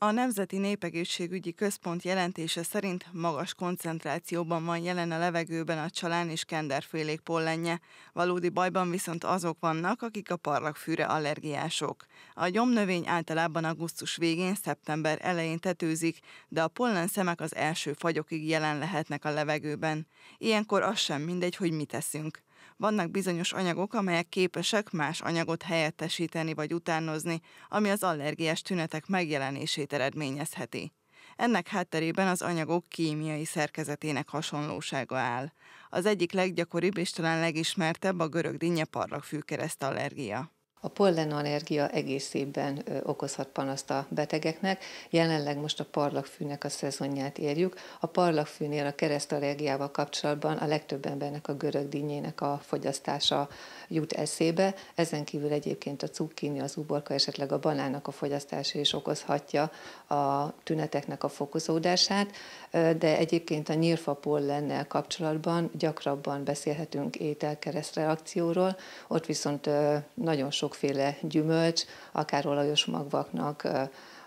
A Nemzeti Népegészségügyi Központ jelentése szerint magas koncentrációban van jelen a levegőben a csalán és kenderfélék pollenje, valódi bajban viszont azok vannak, akik a parlagfűre allergiások. A gyomnövény általában augusztus végén, szeptember elején tetőzik, de a pollen szemek az első fagyokig jelen lehetnek a levegőben. Ilyenkor az sem mindegy, hogy mit teszünk vannak bizonyos anyagok, amelyek képesek más anyagot helyettesíteni vagy utánozni, ami az allergiás tünetek megjelenését eredményezheti. Ennek hátterében az anyagok kémiai szerkezetének hasonlósága áll. Az egyik leggyakoribb és talán legismertebb a görög dinnye parlagfűkereszt allergia. A pollenallergia egész évben okozhat panaszt a betegeknek. Jelenleg most a parlagfűnek a szezonját érjük. A parlagfűnél a keresztallergiával kapcsolatban a legtöbb embernek a görög dinnyének a fogyasztása jut eszébe. Ezen kívül egyébként a cukkini, az uborka, esetleg a banánnak a fogyasztása is okozhatja a tüneteknek a fokozódását, de egyébként a nyírfa pollennel kapcsolatban gyakrabban beszélhetünk ételkeresztreakcióról. Ott viszont nagyon sok sokféle gyümölcs, akár olajos magvaknak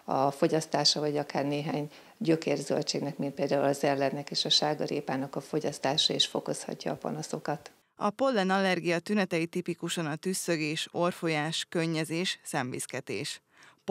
a fogyasztása, vagy akár néhány gyökérzöldségnek, mint például az ellennek és a sárgarépának a fogyasztása is fokozhatja a panaszokat. A pollen allergia tünetei tipikusan a tüsszögés, orfolyás, könnyezés, szemviszketés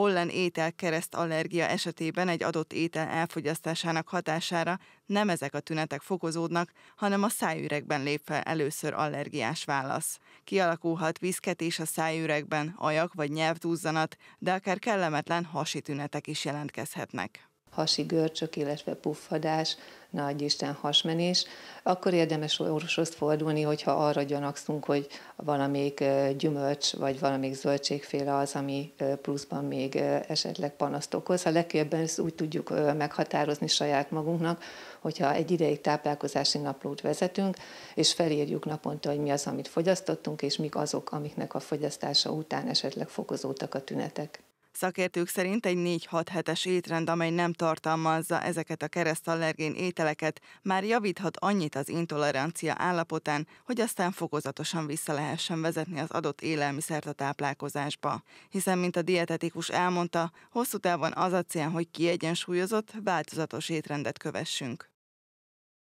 pollen étel kereszt allergia esetében egy adott étel elfogyasztásának hatására nem ezek a tünetek fokozódnak, hanem a szájüregben lép fel először allergiás válasz. Kialakulhat viszketés a szájüregben, ajak vagy nyelvtúzzanat, de akár kellemetlen hasi tünetek is jelentkezhetnek. Hasi görcsök, illetve puffadás, nagy Isten hasmenés, akkor érdemes orvoshoz fordulni, hogyha arra gyanakszunk, hogy valamelyik gyümölcs vagy valamelyik zöldségféle az, ami pluszban még esetleg panaszt okoz. A legkésőbben ezt úgy tudjuk meghatározni saját magunknak, hogyha egy ideig táplálkozási naplót vezetünk, és felírjuk naponta, hogy mi az, amit fogyasztottunk, és mik azok, amiknek a fogyasztása után esetleg fokozódtak a tünetek. Szakértők szerint egy 4-6 hetes étrend, amely nem tartalmazza ezeket a keresztallergén ételeket, már javíthat annyit az intolerancia állapotán, hogy aztán fokozatosan vissza lehessen vezetni az adott élelmiszert a táplálkozásba. Hiszen, mint a dietetikus elmondta, hosszú távon az a cél, hogy kiegyensúlyozott, változatos étrendet kövessünk.